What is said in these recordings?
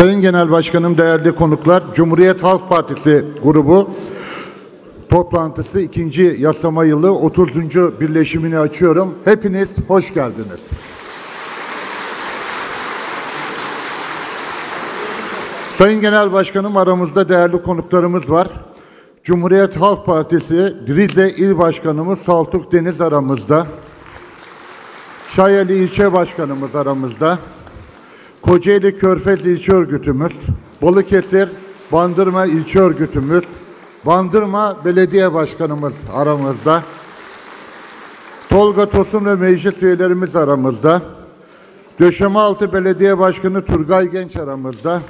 Sayın Genel Başkanım, değerli konuklar, Cumhuriyet Halk Partisi grubu toplantısı ikinci yasama yılı 30. birleşimini açıyorum. Hepiniz hoş geldiniz. Sayın Genel Başkanım aramızda değerli konuklarımız var. Cumhuriyet Halk Partisi Rize İl Başkanımız Saltuk Deniz aramızda. Şayeli İlçe Başkanımız aramızda. Kocaeli Körfez İlçe Örgütümüz, Balıkesir Bandırma İlçe Örgütümüz, Bandırma Belediye Başkanımız aramızda, Tolga Tosun ve meclis üyelerimiz aramızda, Döşemealtı Belediye Başkanı Turgay Genç aramızda,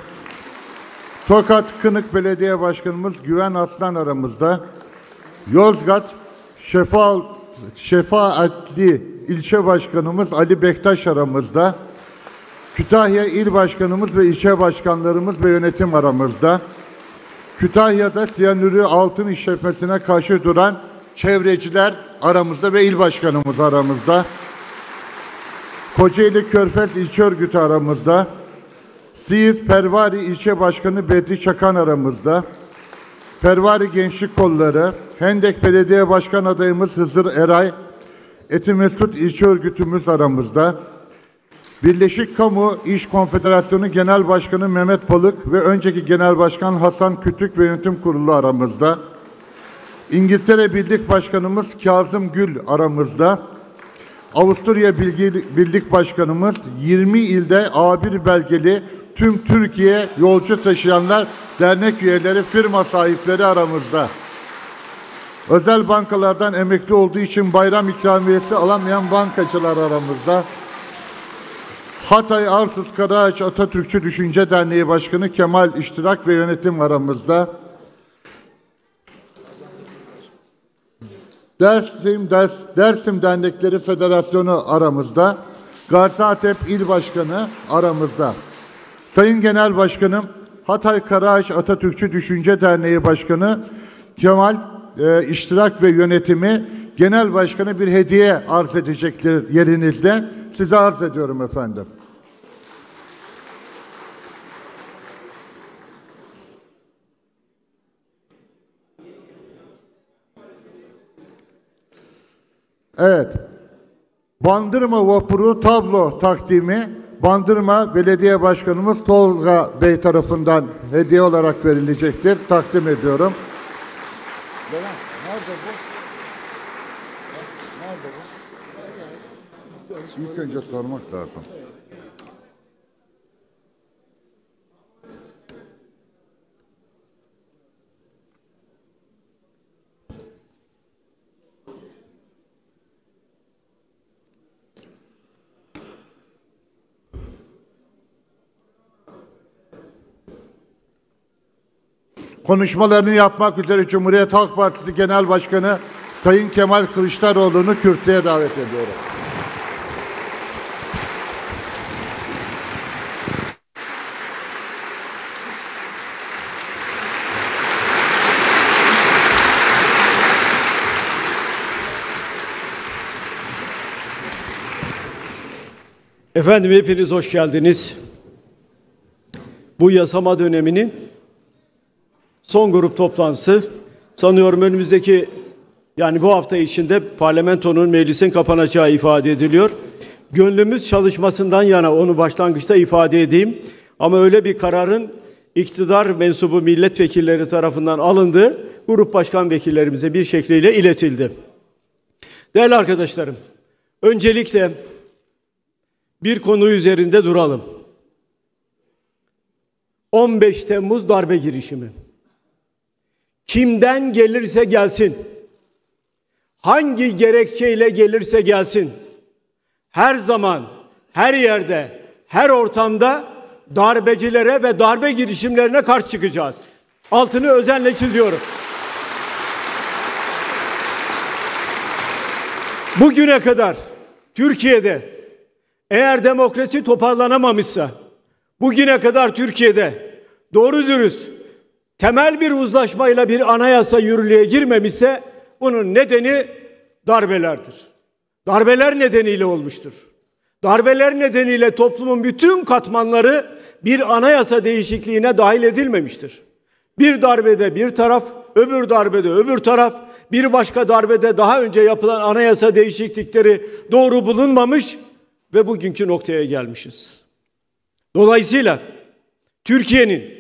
Tokat Kınık Belediye Başkanımız Güven Aslan aramızda, Yozgat Şefaat Şefaatli İlçe başkanımız Ali Bektaş aramızda, Kütahya İl Başkanımız ve ilçe başkanlarımız ve yönetim aramızda. Kütahya'da siyanürü altın işletmesine karşı duran çevreciler aramızda ve il başkanımız aramızda. Kocaeli Körfez İlçe örgütü aramızda. Siirt Pervari İlçe Başkanı Bedri Çakan aramızda. Pervari Gençlik Kolları, Hendek Belediye Başkan adayımız Hızır Eray, Etimesgut İlçe örgütümüz aramızda. Birleşik Kamu İş Konfederasyonu Genel Başkanı Mehmet Balık ve önceki Genel Başkan Hasan Kütük ve Yönetim Kurulu aramızda. İngiltere Birlik Başkanımız Kazım Gül aramızda. Avusturya Bilgi, Birlik Başkanımız 20 ilde A1 belgeli tüm Türkiye yolcu taşıyanlar dernek üyeleri firma sahipleri aramızda. Özel bankalardan emekli olduğu için bayram ikramiyesi alamayan bankacılar aramızda. Hatay Arsus Karaağaç Atatürkçü Düşünce Derneği Başkanı Kemal İştirak ve yönetim aramızda. Dersim, Ders, Dersim Dernekleri Federasyonu aramızda. Gaziantep İl Başkanı aramızda. Sayın Genel Başkanım, Hatay Karaağaç Atatürkçü Düşünce Derneği Başkanı Kemal e, İştirak ve Yönetimi Genel Başkanı bir hediye arz edecektir yerinizde. Size arz ediyorum efendim. Evet. Bandırma vapuru tablo takdimi Bandırma Belediye Başkanımız Tolga Bey tarafından hediye olarak verilecektir. Takdim ediyorum. Nerede bu? Nerede bu? İlk önce sormak lazım. konuşmalarını yapmak üzere Cumhuriyet Halk Partisi Genel Başkanı Sayın Kemal Kılıçdaroğlu'nu kürsüye davet ediyorum. Efendim hepiniz hoş geldiniz. Bu yasama döneminin son grup toplantısı sanıyorum önümüzdeki yani bu hafta içinde parlamentonun meclisin kapanacağı ifade ediliyor. Gönlümüz çalışmasından yana onu başlangıçta ifade edeyim. Ama öyle bir kararın iktidar mensubu milletvekilleri tarafından alındı. Grup başkan vekillerimize bir şekliyle iletildi. Değerli arkadaşlarım, öncelikle bir konu üzerinde duralım. 15 Temmuz darbe girişimi. Kimden gelirse gelsin. Hangi gerekçeyle gelirse gelsin. Her zaman, her yerde, her ortamda darbecilere ve darbe girişimlerine karşı çıkacağız. Altını özenle çiziyorum. Bugüne kadar Türkiye'de eğer demokrasi toparlanamamışsa bugüne kadar Türkiye'de doğru dürüst temel bir uzlaşmayla bir anayasa yürürlüğe girmemişse bunun nedeni darbelerdir. Darbeler nedeniyle olmuştur. Darbeler nedeniyle toplumun bütün katmanları bir anayasa değişikliğine dahil edilmemiştir. Bir darbede bir taraf, öbür darbede öbür taraf, bir başka darbede daha önce yapılan anayasa değişiklikleri doğru bulunmamış ve bugünkü noktaya gelmişiz. Dolayısıyla Türkiye'nin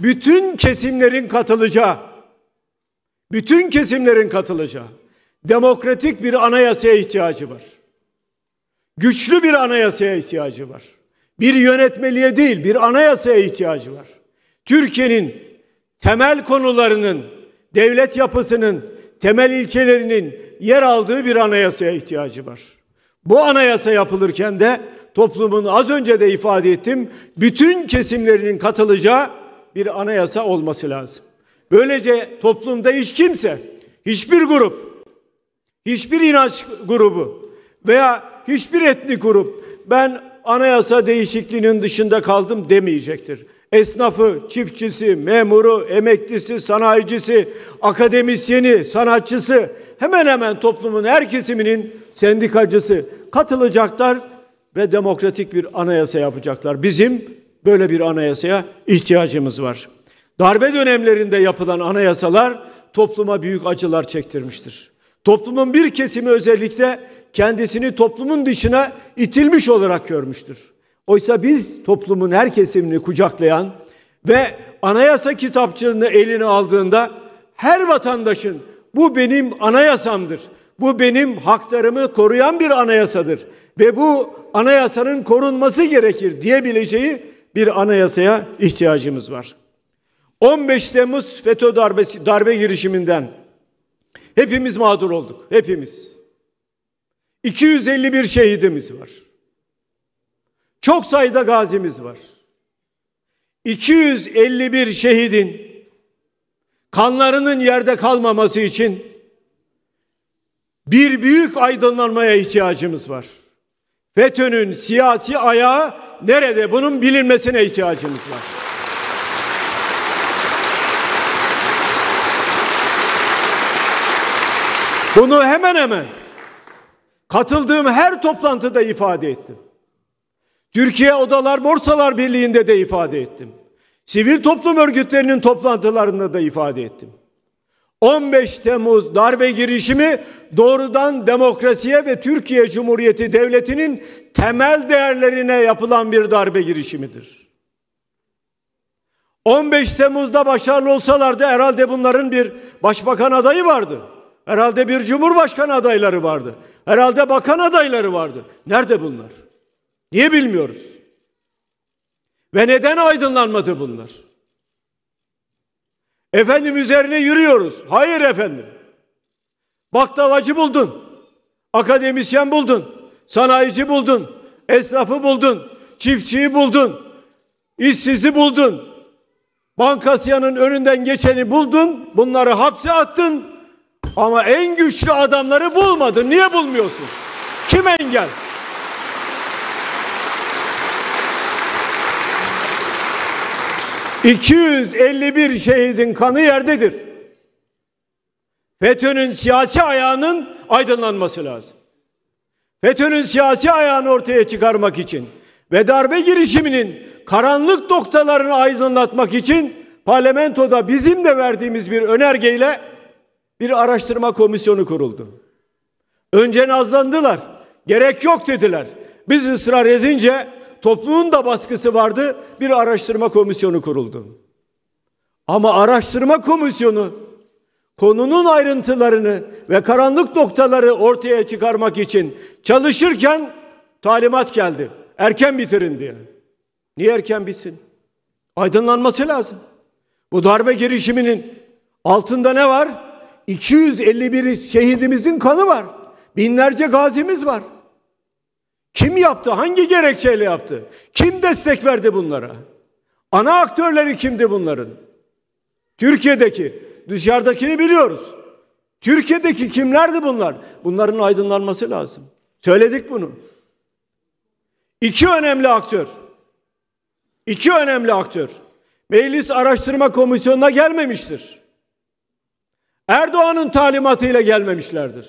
bütün kesimlerin katılacağı, bütün kesimlerin katılacağı demokratik bir anayasaya ihtiyacı var. Güçlü bir anayasaya ihtiyacı var. Bir yönetmeliğe değil, bir anayasaya ihtiyacı var. Türkiye'nin temel konularının, devlet yapısının, temel ilkelerinin yer aldığı bir anayasaya ihtiyacı var. Bu anayasa yapılırken de toplumun az önce de ifade ettim, bütün kesimlerinin katılacağı bir anayasa olması lazım. Böylece toplumda hiç kimse, hiçbir grup, hiçbir inanç grubu veya hiçbir etnik grup ben anayasa değişikliğinin dışında kaldım demeyecektir. Esnafı, çiftçisi, memuru, emeklisi, sanayicisi, akademisyeni, sanatçısı hemen hemen toplumun her kesiminin sendikacısı katılacaklar ve demokratik bir anayasa yapacaklar. Bizim böyle bir anayasaya ihtiyacımız var. Darbe dönemlerinde yapılan anayasalar topluma büyük acılar çektirmiştir. Toplumun bir kesimi özellikle kendisini toplumun dışına itilmiş olarak görmüştür. Oysa biz toplumun her kesimini kucaklayan ve anayasa kitapçığını eline aldığında her vatandaşın bu benim anayasamdır. Bu benim haklarımı koruyan bir anayasadır ve bu anayasanın korunması gerekir diyebileceği bir anayasaya ihtiyacımız var. 15 Temmuz FETÖ darbesi, darbe girişiminden hepimiz mağdur olduk. Hepimiz. 251 şehidimiz var. Çok sayıda gazimiz var. 251 şehidin kanlarının yerde kalmaması için bir büyük aydınlanmaya ihtiyacımız var. FETÖ'nün siyasi ayağı nerede bunun bilinmesine ihtiyacımız var. Bunu hemen hemen katıldığım her toplantıda ifade ettim. Türkiye Odalar Borsalar Birliği'nde de ifade ettim. Sivil toplum örgütlerinin toplantılarında da ifade ettim. 15 Temmuz darbe girişimi doğrudan demokrasiye ve Türkiye Cumhuriyeti Devleti'nin temel değerlerine yapılan bir darbe girişimidir. 15 Temmuz'da başarılı olsalardı herhalde bunların bir başbakan adayı vardı. Herhalde bir cumhurbaşkanı adayları vardı. Herhalde bakan adayları vardı. Nerede bunlar? Niye bilmiyoruz? Ve neden aydınlanmadı bunlar? Efendim üzerine yürüyoruz. Hayır efendim. Baklavacı buldun. Akademisyen buldun. Sanayici buldun. Esnafı buldun. Çiftçiyi buldun. işsizi buldun. Bankasyanın önünden geçeni buldun. Bunları hapse attın. Ama en güçlü adamları bulmadın. Niye bulmuyorsun? Kim engel? 251 şehidin kanı yerdedir. FETÖ'nün siyasi ayağının aydınlanması lazım. FETÖ'nün siyasi ayağını ortaya çıkarmak için ve darbe girişiminin karanlık noktalarını aydınlatmak için parlamentoda bizim de verdiğimiz bir önergeyle bir araştırma komisyonu kuruldu. Önce nazlandılar. Gerek yok dediler. Biz ısrar edince toplumun da baskısı vardı. Bir araştırma komisyonu kuruldu. Ama araştırma komisyonu konunun ayrıntılarını ve karanlık noktaları ortaya çıkarmak için çalışırken talimat geldi. Erken bitirin diye. Niye erken bitsin? Aydınlanması lazım. Bu darbe girişiminin altında ne var? 251 şehidimizin kanı var. Binlerce gazimiz var. Kim yaptı? Hangi gerekçeyle yaptı? Kim destek verdi bunlara? Ana aktörleri kimdi bunların? Türkiye'deki, dışarıdakini biliyoruz. Türkiye'deki kimlerdi bunlar? Bunların aydınlanması lazım. Söyledik bunu. İki önemli aktör. İki önemli aktör. Meclis Araştırma Komisyonu'na gelmemiştir. Erdoğan'ın talimatıyla gelmemişlerdir.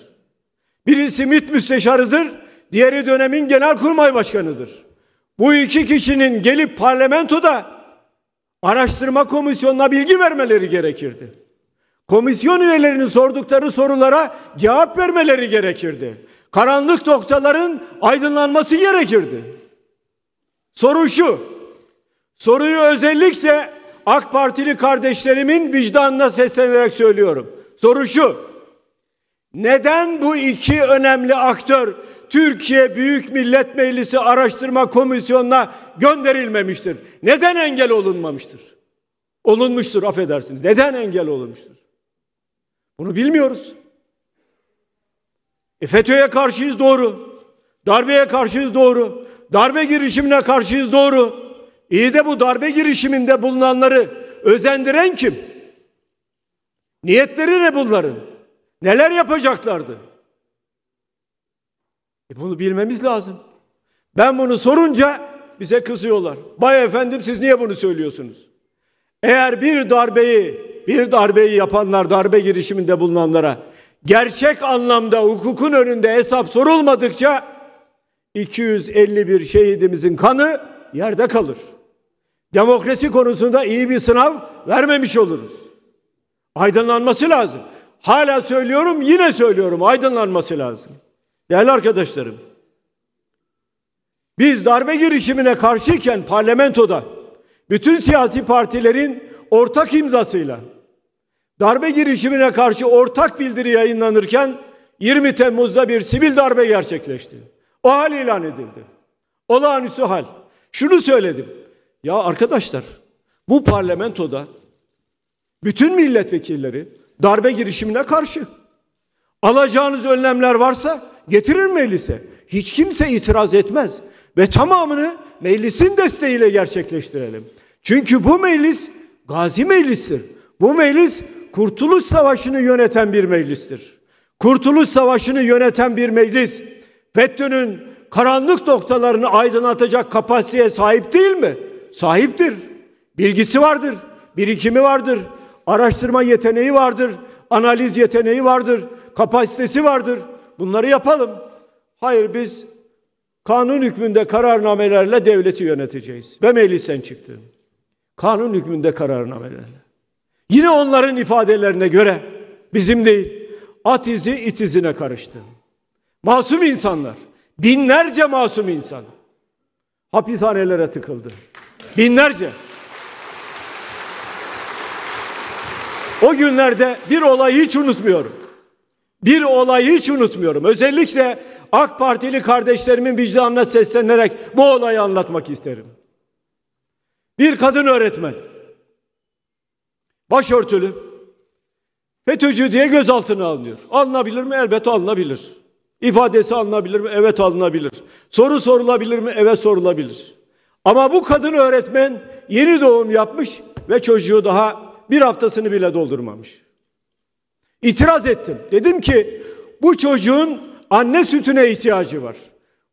Birisi MİT müsteşarıdır, diğeri dönemin genelkurmay başkanıdır. Bu iki kişinin gelip parlamentoda araştırma komisyonuna bilgi vermeleri gerekirdi. Komisyon üyelerinin sordukları sorulara cevap vermeleri gerekirdi. Karanlık noktaların aydınlanması gerekirdi. Soru şu. Soruyu özellikle AK Partili kardeşlerimin vicdanına seslenerek söylüyorum. Soru şu. Neden bu iki önemli aktör Türkiye Büyük Millet Meclisi Araştırma Komisyonu'na gönderilmemiştir. Neden engel olunmamıştır? Olunmuştur affedersiniz. Neden engel olunmuştur? Bunu bilmiyoruz. E FETÖ'ye karşıyız doğru. Darbeye karşıyız doğru. Darbe girişimine karşıyız doğru. İyi de bu darbe girişiminde bulunanları özendiren kim? Niyetleri ne bunların? Neler yapacaklardı? E bunu bilmemiz lazım. Ben bunu sorunca bize kızıyorlar. Bay efendim siz niye bunu söylüyorsunuz? Eğer bir darbeyi, bir darbeyi yapanlar, darbe girişiminde bulunanlara gerçek anlamda hukukun önünde hesap sorulmadıkça 251 şehidimizin kanı yerde kalır. Demokrasi konusunda iyi bir sınav vermemiş oluruz. Aydınlanması lazım. Hala söylüyorum, yine söylüyorum. Aydınlanması lazım. Değerli arkadaşlarım, biz darbe girişimine karşıyken parlamentoda bütün siyasi partilerin ortak imzasıyla darbe girişimine karşı ortak bildiri yayınlanırken 20 Temmuz'da bir sivil darbe gerçekleşti. O hal ilan edildi. Olağanüstü hal. Şunu söyledim. Ya arkadaşlar bu parlamentoda bütün milletvekilleri darbe girişimine karşı alacağınız önlemler varsa getirir meclise. Hiç kimse itiraz etmez ve tamamını meclisin desteğiyle gerçekleştirelim. Çünkü bu meclis gazi meclistir. Bu meclis Kurtuluş Savaşı'nı yöneten bir meclistir. Kurtuluş Savaşı'nı yöneten bir meclis FETÖ'nün karanlık noktalarını aydınlatacak kapasiteye sahip değil mi? Sahiptir. Bilgisi vardır, birikimi vardır, araştırma yeteneği vardır, analiz yeteneği vardır, kapasitesi vardır bunları yapalım. Hayır biz kanun hükmünde kararnamelerle devleti yöneteceğiz. Ve meclisten çıktı. Kanun hükmünde kararnamelerle. Yine onların ifadelerine göre bizim değil. At izi it izine karıştı. Masum insanlar, binlerce masum insan hapishanelere tıkıldı. Binlerce. O günlerde bir olayı hiç unutmuyorum. Bir olayı hiç unutmuyorum. Özellikle AK Partili kardeşlerimin vicdanına seslenerek bu olayı anlatmak isterim. Bir kadın öğretmen. Başörtülü. FETÖ'cü diye gözaltına alınıyor. Alınabilir mi? Elbette alınabilir. İfadesi alınabilir mi? Evet alınabilir. Soru sorulabilir mi? Evet sorulabilir. Ama bu kadın öğretmen yeni doğum yapmış ve çocuğu daha bir haftasını bile doldurmamış. İtiraz ettim. Dedim ki bu çocuğun anne sütüne ihtiyacı var.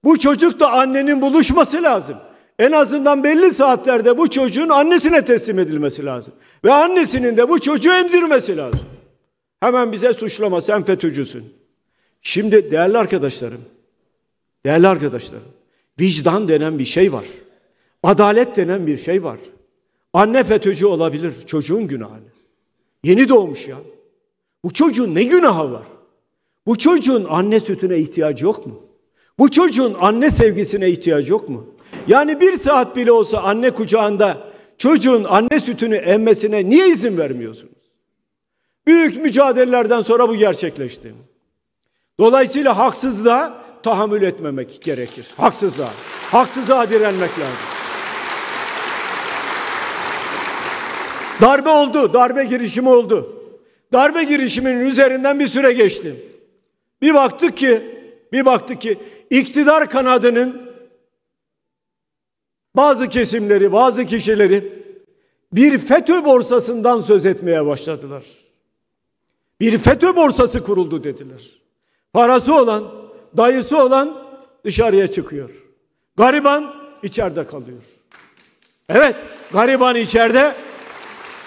Bu çocuk da annenin buluşması lazım. En azından belli saatlerde bu çocuğun annesine teslim edilmesi lazım. Ve annesinin de bu çocuğu emzirmesi lazım. Hemen bize suçlama sen FETÖ'cüsün. Şimdi değerli arkadaşlarım, değerli arkadaşlarım, vicdan denen bir şey var. Adalet denen bir şey var. Anne FETÖ'cü olabilir çocuğun günahı. Yeni doğmuş ya. Bu çocuğun ne günahı var? Bu çocuğun anne sütüne ihtiyacı yok mu? Bu çocuğun anne sevgisine ihtiyacı yok mu? Yani bir saat bile olsa anne kucağında çocuğun anne sütünü emmesine niye izin vermiyorsunuz? Büyük mücadelelerden sonra bu gerçekleşti. Dolayısıyla haksızlığa tahammül etmemek gerekir. Haksızlığa. Haksızlığa direnmek lazım. Darbe oldu, darbe girişimi oldu darbe girişiminin üzerinden bir süre geçti. Bir baktık ki, bir baktık ki iktidar kanadının bazı kesimleri, bazı kişileri bir FETÖ borsasından söz etmeye başladılar. Bir FETÖ borsası kuruldu dediler. Parası olan, dayısı olan dışarıya çıkıyor. Gariban içeride kalıyor. Evet, gariban içeride,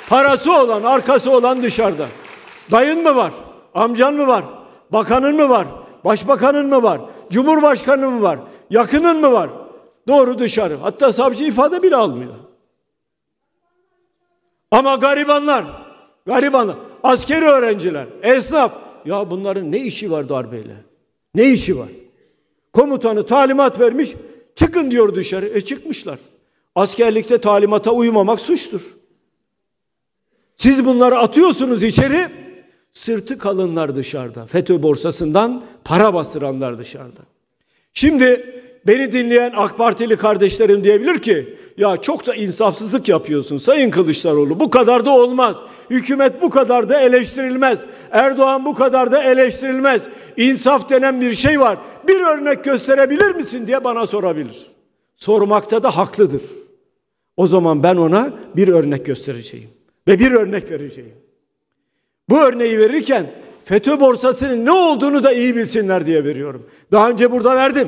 parası olan, arkası olan dışarıda. Dayın mı var? Amcan mı var? Bakanın mı var? Başbakanın mı var? Cumhurbaşkanın mı var? Yakının mı var? Doğru dışarı. Hatta savcı ifade bile almıyor. Ama garibanlar, garibanlar, askeri öğrenciler, esnaf. Ya bunların ne işi var darbeyle? Ne işi var? Komutanı talimat vermiş, çıkın diyor dışarı. E çıkmışlar. Askerlikte talimata uymamak suçtur. Siz bunları atıyorsunuz içeri, sırtı kalınlar dışarıda. FETÖ borsasından para bastıranlar dışarıda. Şimdi beni dinleyen AK Partili kardeşlerim diyebilir ki ya çok da insafsızlık yapıyorsun Sayın Kılıçdaroğlu. Bu kadar da olmaz. Hükümet bu kadar da eleştirilmez. Erdoğan bu kadar da eleştirilmez. İnsaf denen bir şey var. Bir örnek gösterebilir misin diye bana sorabilir. Sormakta da haklıdır. O zaman ben ona bir örnek göstereceğim ve bir örnek vereceğim. Bu örneği verirken FETÖ borsasının ne olduğunu da iyi bilsinler diye veriyorum. Daha önce burada verdim.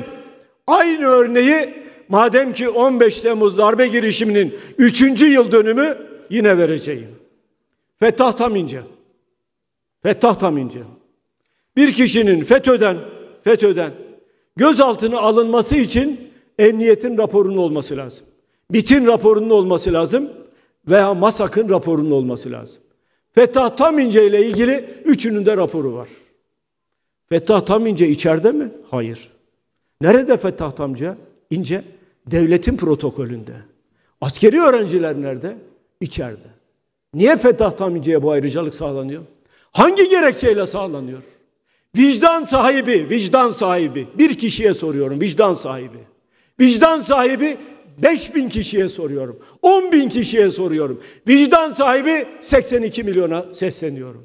Aynı örneği madem ki 15 Temmuz darbe girişiminin 3. yıl dönümü yine vereceğim. Fetah tamince, fetah tamince. Bir kişinin FETÖ'den FETÖ'den gözaltına alınması için emniyetin raporunun olması lazım. BİT'in raporunun olması lazım veya MASAK'ın raporunun olması lazım. Fetah Tamince ile ilgili üçünün de raporu var. Fetah Tamince içeride mi? Hayır. Nerede Fetah Tamca? İnce. Devletin protokolünde. Askeri öğrenciler nerede? İçeride. Niye Fetah Tamince'ye bu ayrıcalık sağlanıyor? Hangi gerekçeyle sağlanıyor? Vicdan sahibi, vicdan sahibi. Bir kişiye soruyorum, vicdan sahibi. Vicdan sahibi 5 bin kişiye soruyorum. 10 bin kişiye soruyorum. Vicdan sahibi 82 milyona sesleniyorum.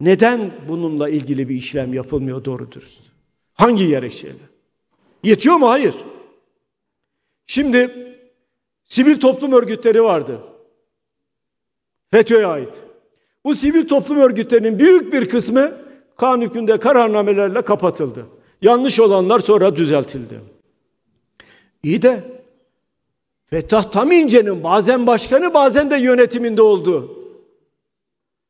Neden bununla ilgili bir işlem yapılmıyor doğru dürüst? Hangi gerekçeyle? Yetiyor mu? Hayır. Şimdi sivil toplum örgütleri vardı. FETÖ'ye ait. Bu sivil toplum örgütlerinin büyük bir kısmı kan hükmünde kararnamelerle kapatıldı. Yanlış olanlar sonra düzeltildi. İyi de Fettah Tamince'nin bazen başkanı bazen de yönetiminde oldu.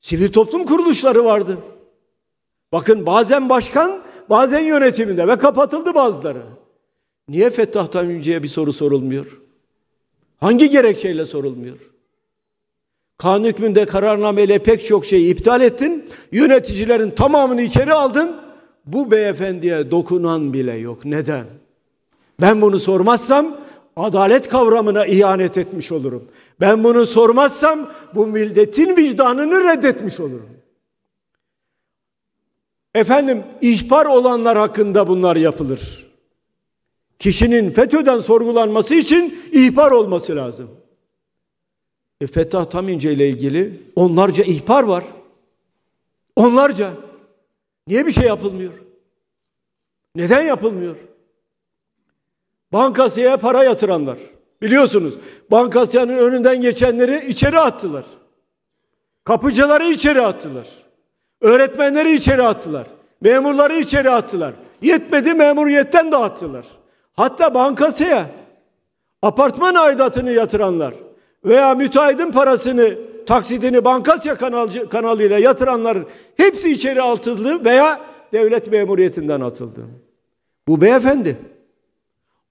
Sivil toplum kuruluşları vardı. Bakın bazen başkan bazen yönetiminde ve kapatıldı bazıları. Niye Fettah Tamince'ye bir soru sorulmuyor? Hangi gerekçeyle sorulmuyor? Kanun hükmünde kararnameyle pek çok şeyi iptal ettin. Yöneticilerin tamamını içeri aldın. Bu beyefendiye dokunan bile yok. Neden? Ben bunu sormazsam adalet kavramına ihanet etmiş olurum. Ben bunu sormazsam bu milletin vicdanını reddetmiş olurum. Efendim ihbar olanlar hakkında bunlar yapılır. Kişinin FETÖ'den sorgulanması için ihbar olması lazım. E Fetah Tamince ile ilgili onlarca ihbar var. Onlarca. Niye bir şey yapılmıyor? Neden yapılmıyor? Bankasıya para yatıranlar. Biliyorsunuz bankasyanın önünden geçenleri içeri attılar. Kapıcıları içeri attılar. Öğretmenleri içeri attılar. Memurları içeri attılar. Yetmedi memuriyetten de attılar. Hatta bankasıya apartman aidatını yatıranlar veya müteahhidin parasını taksidini bankasya kanalcı, kanalıyla yatıranlar hepsi içeri atıldı veya devlet memuriyetinden atıldı. Bu beyefendi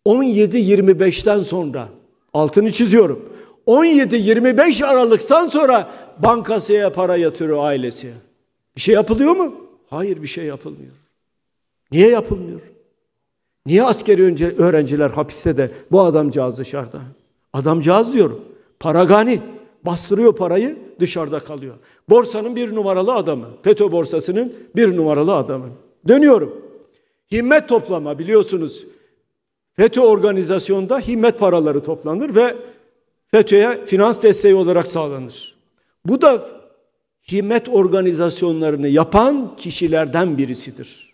17-25'ten sonra altını çiziyorum. 17-25 Aralık'tan sonra bankasaya para yatırıyor ailesi. Bir şey yapılıyor mu? Hayır bir şey yapılmıyor. Niye yapılmıyor? Niye askeri öğrenciler hapiste de bu adamcağız dışarıda? Adamcağız diyorum. Paragani bastırıyor parayı dışarıda kalıyor. Borsanın bir numaralı adamı. FETÖ borsasının bir numaralı adamı. Dönüyorum. Himmet toplama biliyorsunuz FETÖ organizasyonda himmet paraları toplanır ve FETÖ'ye finans desteği olarak sağlanır. Bu da himmet organizasyonlarını yapan kişilerden birisidir.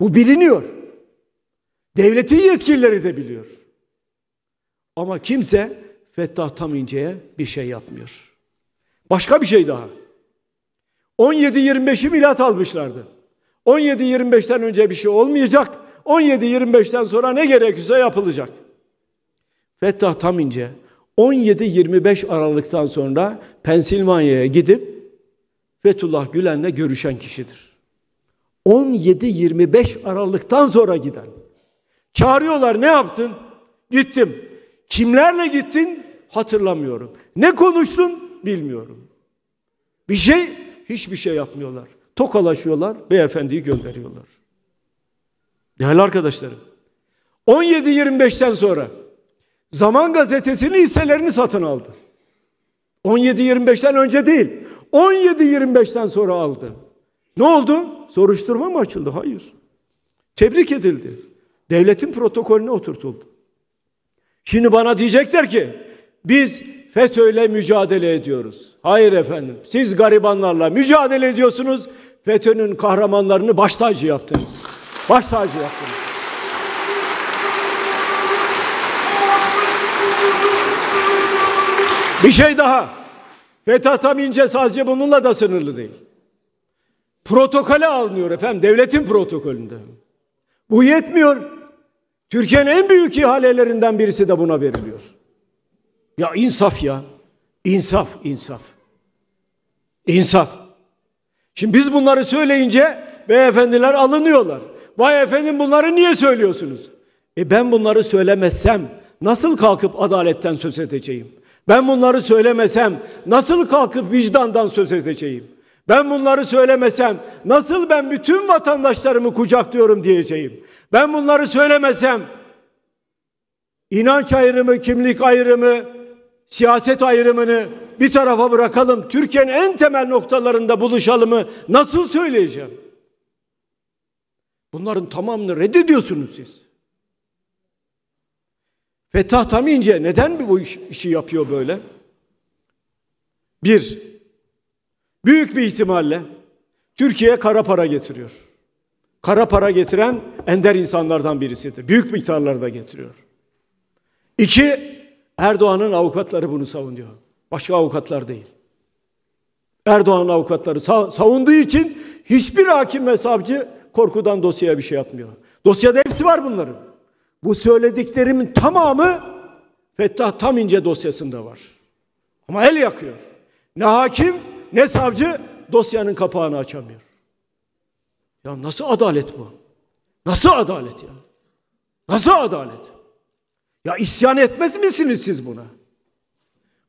Bu biliniyor. Devletin yetkilileri de biliyor. Ama kimse Fettah Tamince'ye bir şey yapmıyor. Başka bir şey daha. 17-25'i milat almışlardı. 17-25'ten önce bir şey olmayacak. 17-25'ten sonra ne gerekiyorsa yapılacak. Fettah tam ince 17-25 Aralık'tan sonra Pensilvanya'ya gidip Fethullah Gülen'le görüşen kişidir. 17-25 Aralık'tan sonra giden. Çağırıyorlar ne yaptın? Gittim. Kimlerle gittin? Hatırlamıyorum. Ne konuştun? Bilmiyorum. Bir şey, hiçbir şey yapmıyorlar. Tokalaşıyorlar, beyefendiyi gönderiyorlar. Değerli arkadaşlarım. 17-25'ten sonra Zaman Gazetesi'nin hisselerini satın aldı. 17-25'ten önce değil. 17-25'ten sonra aldı. Ne oldu? Soruşturma mı açıldı? Hayır. Tebrik edildi. Devletin protokolüne oturtuldu. Şimdi bana diyecekler ki biz FETÖ'yle mücadele ediyoruz. Hayır efendim. Siz garibanlarla mücadele ediyorsunuz. FETÖ'nün kahramanlarını baş tacı yaptınız. Baş tacı yaptınız. Bir şey daha. FETÖ tam sadece bununla da sınırlı değil. Protokole alınıyor efendim. Devletin protokolünde. Bu yetmiyor. Türkiye'nin en büyük ihalelerinden birisi de buna veriliyor. Ya insaf ya. İnsaf, insaf. İnsaf. Şimdi biz bunları söyleyince beyefendiler alınıyorlar. Vay efendim bunları niye söylüyorsunuz? E ben bunları söylemezsem nasıl kalkıp adaletten söz edeceğim? Ben bunları söylemesem nasıl kalkıp vicdandan söz edeceğim? Ben bunları söylemesem nasıl ben bütün vatandaşlarımı kucaklıyorum diyeceğim? Ben bunları söylemesem inanç ayrımı, kimlik ayrımı, siyaset ayrımını bir tarafa bırakalım. Türkiye'nin en temel noktalarında buluşalımı nasıl söyleyeceğim? Bunların tamamını reddediyorsunuz siz. Fetah Tamince neden bu iş, işi yapıyor böyle? Bir, büyük bir ihtimalle Türkiye'ye kara para getiriyor. Kara para getiren ender insanlardan birisidir. Büyük miktarlarda getiriyor. İki, Erdoğan'ın avukatları bunu savunuyor. Başka avukatlar değil. Erdoğan'ın avukatları savunduğu için hiçbir hakim ve savcı korkudan dosyaya bir şey yapmıyor. Dosyada hepsi var bunların. Bu söylediklerimin tamamı Fettah tam ince dosyasında var. Ama el yakıyor. Ne hakim ne savcı dosyanın kapağını açamıyor. Ya nasıl adalet bu? Nasıl adalet ya? Nasıl adalet? Ya isyan etmez misiniz siz buna?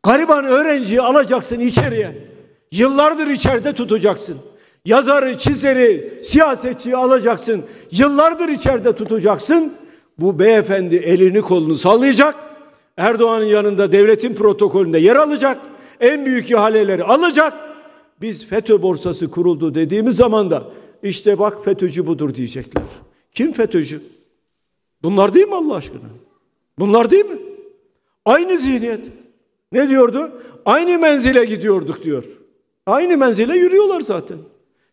Gariban öğrenciyi alacaksın içeriye. Yıllardır içeride tutacaksın yazarı, çizeri, siyasetçi alacaksın. Yıllardır içeride tutacaksın. Bu beyefendi elini kolunu sallayacak. Erdoğan'ın yanında devletin protokolünde yer alacak. En büyük ihaleleri alacak. Biz FETÖ borsası kuruldu dediğimiz zaman da işte bak FETÖ'cü budur diyecekler. Kim FETÖ'cü? Bunlar değil mi Allah aşkına? Bunlar değil mi? Aynı zihniyet. Ne diyordu? Aynı menzile gidiyorduk diyor. Aynı menzile yürüyorlar zaten.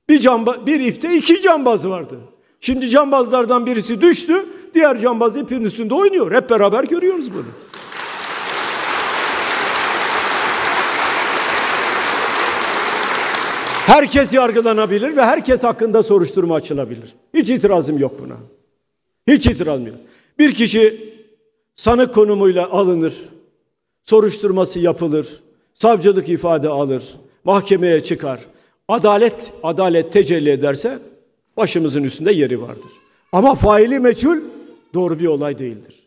Bir, camba, bir ifte iki cambaz vardı. Şimdi cambazlardan birisi düştü, diğer cambaz ipin üstünde oynuyor. Hep beraber görüyoruz bunu. Herkes yargılanabilir ve herkes hakkında soruşturma açılabilir. Hiç itirazım yok buna. Hiç itirazım yok. Bir kişi sanık konumuyla alınır, soruşturması yapılır, savcılık ifade alır, mahkemeye çıkar. Adalet, adalet tecelli ederse başımızın üstünde yeri vardır. Ama faili meçhul doğru bir olay değildir.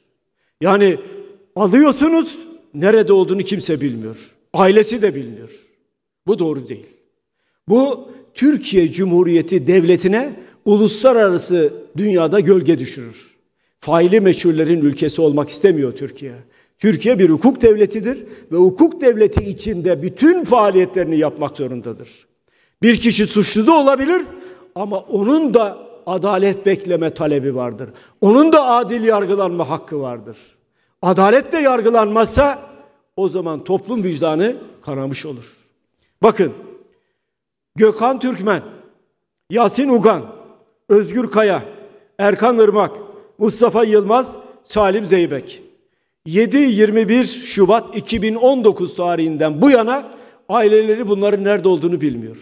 Yani alıyorsunuz nerede olduğunu kimse bilmiyor. Ailesi de bilmiyor. Bu doğru değil. Bu Türkiye Cumhuriyeti Devleti'ne uluslararası dünyada gölge düşürür. Faili meçhullerin ülkesi olmak istemiyor Türkiye. Türkiye bir hukuk devletidir ve hukuk devleti içinde bütün faaliyetlerini yapmak zorundadır. Bir kişi suçlu da olabilir ama onun da adalet bekleme talebi vardır. Onun da adil yargılanma hakkı vardır. Adaletle yargılanmazsa o zaman toplum vicdanı kanamış olur. Bakın Gökhan Türkmen, Yasin Ugan, Özgür Kaya, Erkan Irmak, Mustafa Yılmaz, Salim Zeybek. 7-21 Şubat 2019 tarihinden bu yana aileleri bunların nerede olduğunu bilmiyor.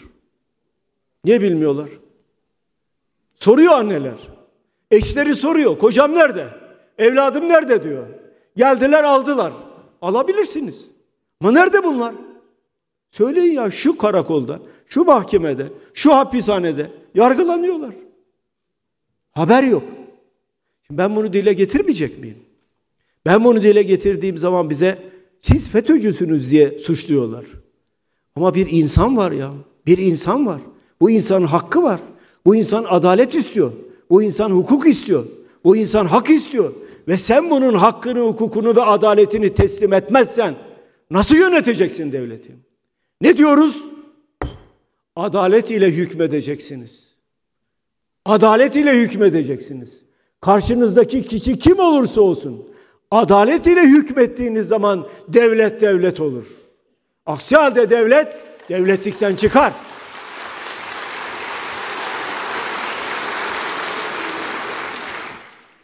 Niye bilmiyorlar? Soruyor anneler. Eşleri soruyor. Kocam nerede? Evladım nerede diyor. Geldiler aldılar. Alabilirsiniz. Ama nerede bunlar? Söyleyin ya şu karakolda, şu mahkemede, şu hapishanede yargılanıyorlar. Haber yok. Şimdi ben bunu dile getirmeyecek miyim? Ben bunu dile getirdiğim zaman bize siz FETÖ'cüsünüz diye suçluyorlar. Ama bir insan var ya. Bir insan var. Bu insan hakkı var. Bu insan adalet istiyor. Bu insan hukuk istiyor. Bu insan hak istiyor. Ve sen bunun hakkını, hukukunu ve adaletini teslim etmezsen nasıl yöneteceksin devleti? Ne diyoruz? Adalet ile hükmedeceksiniz. Adalet ile hükmedeceksiniz. Karşınızdaki kişi kim olursa olsun adalet ile hükmettiğiniz zaman devlet devlet olur. Aksi halde devlet devletlikten çıkar.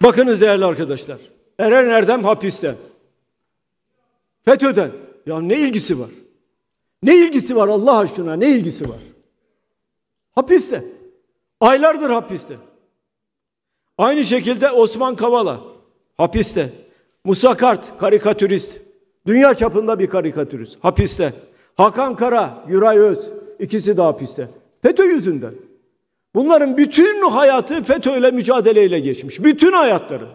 Bakınız değerli arkadaşlar. Eren Erdem hapiste. FETÖ'den. Ya ne ilgisi var? Ne ilgisi var Allah aşkına ne ilgisi var? Hapiste. Aylardır hapiste. Aynı şekilde Osman Kavala hapiste. Musa Kart karikatürist. Dünya çapında bir karikatürist. Hapiste. Hakan Kara, Yuray Öz ikisi de hapiste. FETÖ yüzünden. Bunların bütün hayatı FETÖ'yle mücadeleyle geçmiş. Bütün hayatları.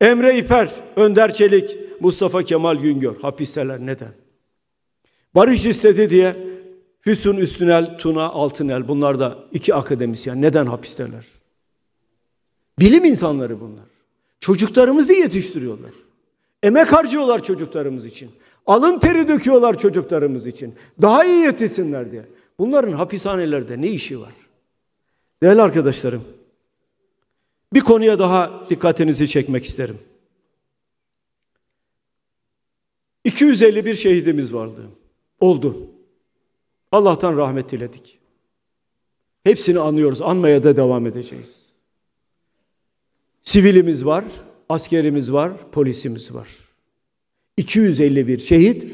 Emre İper, Önder Çelik, Mustafa Kemal Güngör hapisteler neden? Barış istedi diye Füsun Üstünel, Tuna Altınel bunlar da iki akademisyen neden hapisteler? Bilim insanları bunlar. Çocuklarımızı yetiştiriyorlar. Emek harcıyorlar çocuklarımız için. Alın teri döküyorlar çocuklarımız için. Daha iyi yetişsinler diye. Bunların hapishanelerde ne işi var? Değerli arkadaşlarım, bir konuya daha dikkatinizi çekmek isterim. 251 şehidimiz vardı. Oldu. Allah'tan rahmet diledik. Hepsini anlıyoruz, Anmaya da devam edeceğiz. Sivilimiz var, askerimiz var, polisimiz var. 251 şehit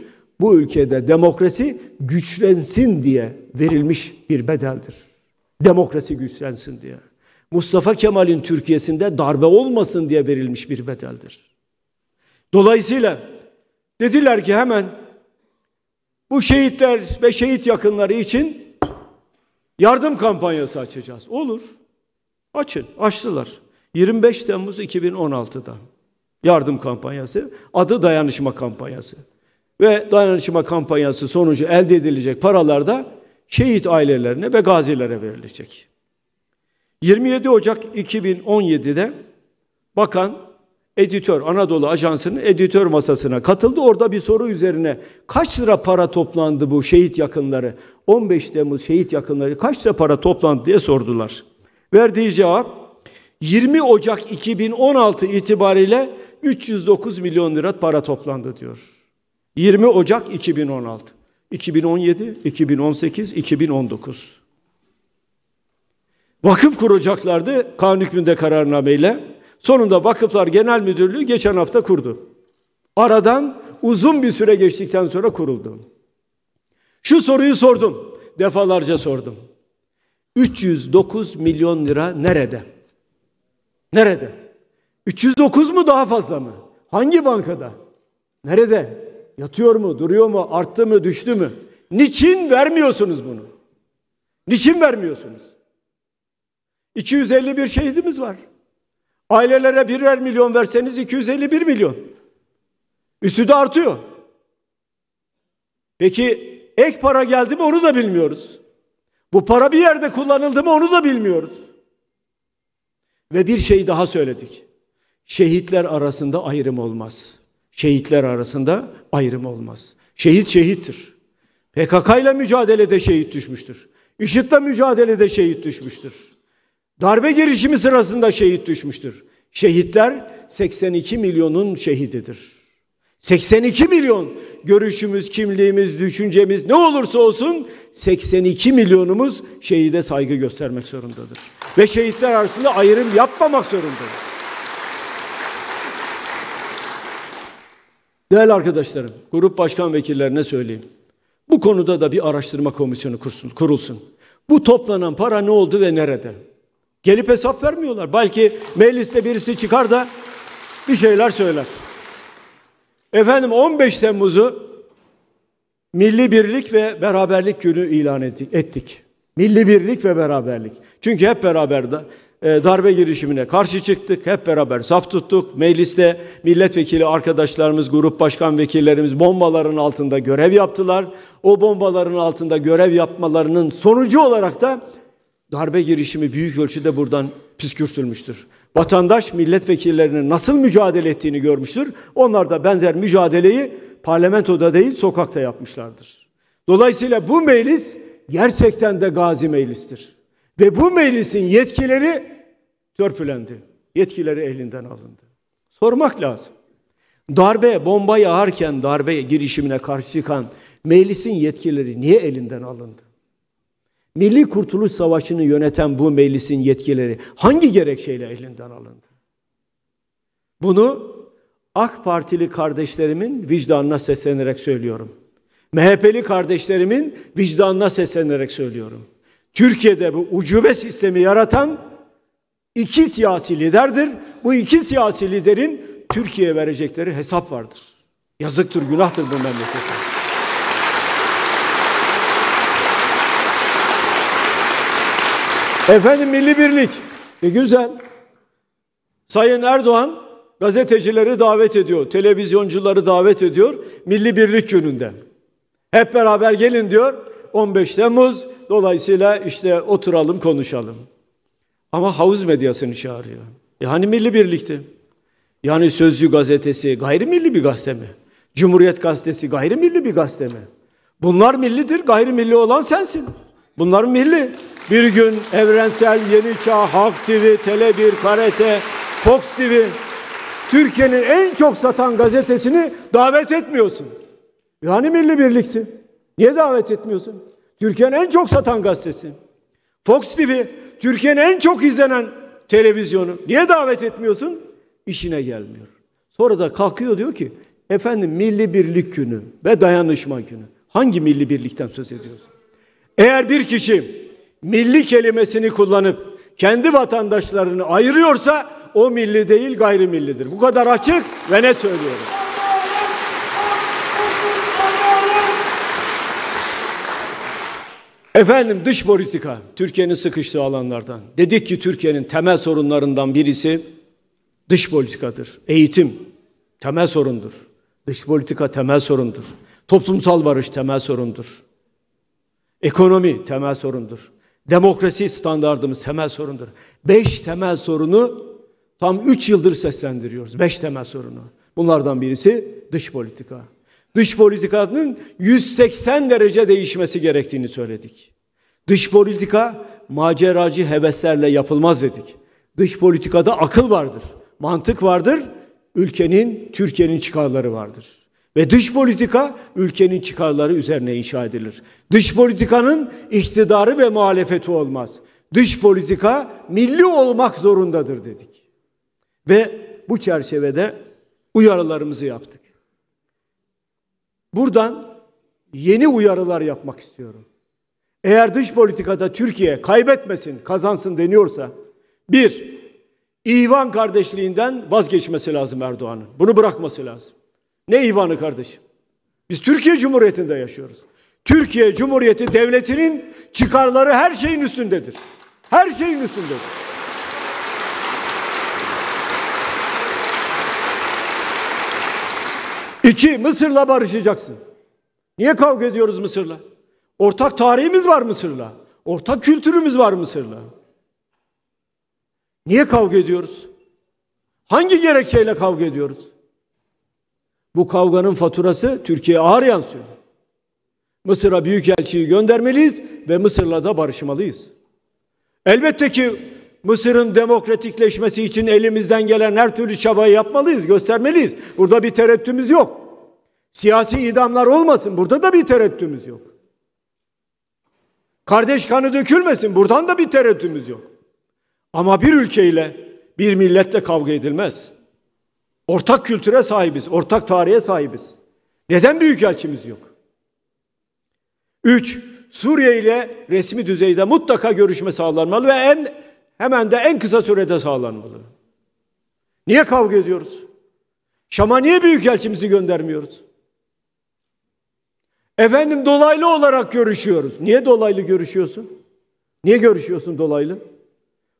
bu ülkede demokrasi güçlensin diye verilmiş bir bedeldir. Demokrasi güçlensin diye. Mustafa Kemal'in Türkiye'sinde darbe olmasın diye verilmiş bir bedeldir. Dolayısıyla dediler ki hemen bu şehitler ve şehit yakınları için yardım kampanyası açacağız. Olur. Açın. Açtılar. 25 Temmuz 2016'da yardım kampanyası. Adı dayanışma kampanyası. Ve dayanışma kampanyası sonucu elde edilecek paralarda şehit ailelerine ve gazilere verilecek. 27 Ocak 2017'de bakan editör Anadolu Ajansı'nın editör masasına katıldı. Orada bir soru üzerine kaç lira para toplandı bu şehit yakınları? 15 Temmuz şehit yakınları kaç lira para toplandı diye sordular. Verdiği cevap 20 Ocak 2016 itibariyle 309 milyon lira para toplandı diyor. 20 Ocak 2016. 2017, 2018, 2019. Vakıf kuracaklardı kanun hükmünde kararnameyle. Sonunda Vakıflar Genel Müdürlüğü geçen hafta kurdu. Aradan uzun bir süre geçtikten sonra kuruldu. Şu soruyu sordum. Defalarca sordum. 309 milyon lira nerede? Nerede? 309 mu daha fazla mı? Hangi bankada? Nerede? Yatıyor mu, duruyor mu, arttı mı, düştü mü? Niçin vermiyorsunuz bunu? Niçin vermiyorsunuz? 251 şehidimiz var. Ailelere birer milyon verseniz 251 milyon. Üstü de artıyor. Peki ek para geldi mi onu da bilmiyoruz. Bu para bir yerde kullanıldı mı onu da bilmiyoruz. Ve bir şey daha söyledik. Şehitler arasında ayrım olmaz şehitler arasında ayrım olmaz. Şehit şehittir. PKK ile mücadelede şehit düşmüştür. IŞİD'le mücadelede şehit düşmüştür. Darbe girişimi sırasında şehit düşmüştür. Şehitler 82 milyonun şehididir. 82 milyon görüşümüz, kimliğimiz, düşüncemiz ne olursa olsun 82 milyonumuz şehide saygı göstermek zorundadır. Ve şehitler arasında ayrım yapmamak zorundadır. Değerli arkadaşlarım, grup başkan vekillerine söyleyeyim. Bu konuda da bir araştırma komisyonu kursun, kurulsun. Bu toplanan para ne oldu ve nerede? Gelip hesap vermiyorlar. Belki mecliste birisi çıkar da bir şeyler söyler. Efendim 15 Temmuz'u Milli Birlik ve Beraberlik Günü ilan ettik. Milli birlik ve beraberlik. Çünkü hep beraber e, darbe girişimine karşı çıktık. Hep beraber saf tuttuk. Mecliste milletvekili arkadaşlarımız, grup başkan vekillerimiz bombaların altında görev yaptılar. O bombaların altında görev yapmalarının sonucu olarak da darbe girişimi büyük ölçüde buradan püskürtülmüştür. Vatandaş milletvekillerinin nasıl mücadele ettiğini görmüştür. Onlar da benzer mücadeleyi parlamentoda değil sokakta yapmışlardır. Dolayısıyla bu meclis gerçekten de gazi meclistir. Ve bu meclisin yetkileri törpülendi. Yetkileri elinden alındı. Sormak lazım. Darbe, bomba yağarken darbe girişimine karşı çıkan meclisin yetkileri niye elinden alındı? Milli Kurtuluş Savaşı'nı yöneten bu meclisin yetkileri hangi gerekçeyle elinden alındı? Bunu AK Partili kardeşlerimin vicdanına seslenerek söylüyorum. MHP'li kardeşlerimin vicdanına seslenerek söylüyorum. Türkiye'de bu ucube sistemi yaratan iki siyasi liderdir. Bu iki siyasi liderin Türkiye'ye verecekleri hesap vardır. Yazıktır, günahtır bu memlekete. Efendim milli birlik. E güzel. Sayın Erdoğan gazetecileri davet ediyor, televizyoncuları davet ediyor milli birlik gününde. Hep beraber gelin diyor. 15 Temmuz Dolayısıyla işte oturalım konuşalım. Ama havuz medyasını çağırıyor. Yani e milli birlikti. Yani Sözcü gazetesi gayrimilli bir gazete mi? Cumhuriyet gazetesi gayrimilli bir gazete mi? Bunlar millidir, gayrimilli olan sensin. Bunlar milli. Bir gün Evrensel, Yeni Çağ, Halk TV, Tele1, Karate, Fox TV Türkiye'nin en çok satan gazetesini davet etmiyorsun. Yani milli birlikti. Niye davet etmiyorsun? Türkiye'nin en çok satan gazetesi. Fox TV Türkiye'nin en çok izlenen televizyonu. Niye davet etmiyorsun? İşine gelmiyor. Sonra da kalkıyor diyor ki efendim milli birlik günü ve dayanışma günü. Hangi milli birlikten söz ediyorsun? Eğer bir kişi milli kelimesini kullanıp kendi vatandaşlarını ayırıyorsa o milli değil gayrimillidir. Bu kadar açık ve net söylüyorum. Efendim dış politika, Türkiye'nin sıkıştığı alanlardan. Dedik ki Türkiye'nin temel sorunlarından birisi dış politikadır. Eğitim temel sorundur. Dış politika temel sorundur. Toplumsal barış temel sorundur. Ekonomi temel sorundur. Demokrasi standartımız temel sorundur. Beş temel sorunu tam üç yıldır seslendiriyoruz. Beş temel sorunu. Bunlardan birisi dış politika. Dış politikanın 180 derece değişmesi gerektiğini söyledik. Dış politika maceracı heveslerle yapılmaz dedik. Dış politikada akıl vardır, mantık vardır, ülkenin, Türkiye'nin çıkarları vardır. Ve dış politika ülkenin çıkarları üzerine inşa edilir. Dış politikanın iktidarı ve muhalefeti olmaz. Dış politika milli olmak zorundadır dedik. Ve bu çerçevede uyarılarımızı yaptık. Buradan yeni uyarılar yapmak istiyorum. Eğer dış politikada Türkiye kaybetmesin, kazansın deniyorsa bir, İvan kardeşliğinden vazgeçmesi lazım Erdoğan'ın. Bunu bırakması lazım. Ne İvan'ı kardeşim? Biz Türkiye Cumhuriyeti'nde yaşıyoruz. Türkiye Cumhuriyeti devletinin çıkarları her şeyin üstündedir. Her şeyin üstündedir. İki, Mısır'la barışacaksın. Niye kavga ediyoruz Mısır'la? Ortak tarihimiz var Mısır'la. Ortak kültürümüz var Mısır'la. Niye kavga ediyoruz? Hangi gerekçeyle kavga ediyoruz? Bu kavganın faturası Türkiye'ye ağır yansıyor. Mısır'a büyükelçiyi göndermeliyiz ve Mısır'la da barışmalıyız. Elbette ki Mısır'ın demokratikleşmesi için elimizden gelen her türlü çabayı yapmalıyız, göstermeliyiz. Burada bir tereddütümüz yok. Siyasi idamlar olmasın. Burada da bir tereddütümüz yok. Kardeş kanı dökülmesin. Buradan da bir tereddütümüz yok. Ama bir ülkeyle, bir milletle kavga edilmez. Ortak kültüre sahibiz, ortak tarihe sahibiz. Neden büyükelçimiz yok? Üç, Suriye ile resmi düzeyde mutlaka görüşme sağlanmalı ve en, hemen de en kısa sürede sağlanmalı. Niye kavga ediyoruz? Şam'a niye büyükelçimizi göndermiyoruz? Efendim dolaylı olarak görüşüyoruz. Niye dolaylı görüşüyorsun? Niye görüşüyorsun dolaylı?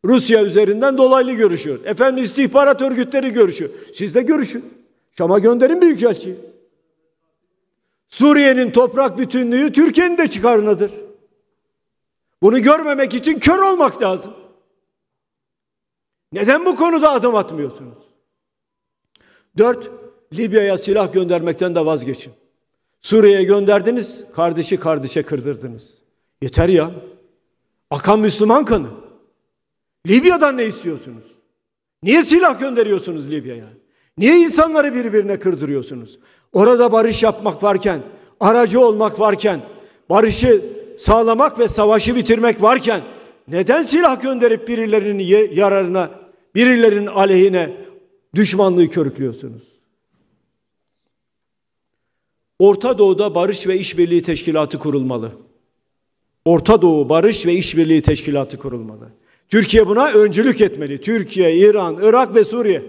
Rusya üzerinden dolaylı görüşüyor. Efendim istihbarat örgütleri görüşüyor. Siz de görüşün. Şam'a gönderin büyükelçiyi. Suriye'nin toprak bütünlüğü Türkiye'nin de çıkarınadır. Bunu görmemek için kör olmak lazım. Neden bu konuda adım atmıyorsunuz? Dört, Libya'ya silah göndermekten de vazgeçin. Suriye'ye gönderdiniz, kardeşi kardeşe kırdırdınız. Yeter ya. Akan Müslüman kanı. Libya'dan ne istiyorsunuz? Niye silah gönderiyorsunuz Libya'ya? Niye insanları birbirine kırdırıyorsunuz? Orada barış yapmak varken, aracı olmak varken, barışı sağlamak ve savaşı bitirmek varken neden silah gönderip birilerinin yararına, birilerinin aleyhine düşmanlığı körüklüyorsunuz? Orta Doğu'da Barış ve İşbirliği Teşkilatı kurulmalı. Orta Doğu Barış ve İşbirliği Teşkilatı kurulmalı. Türkiye buna öncülük etmeli. Türkiye, İran, Irak ve Suriye.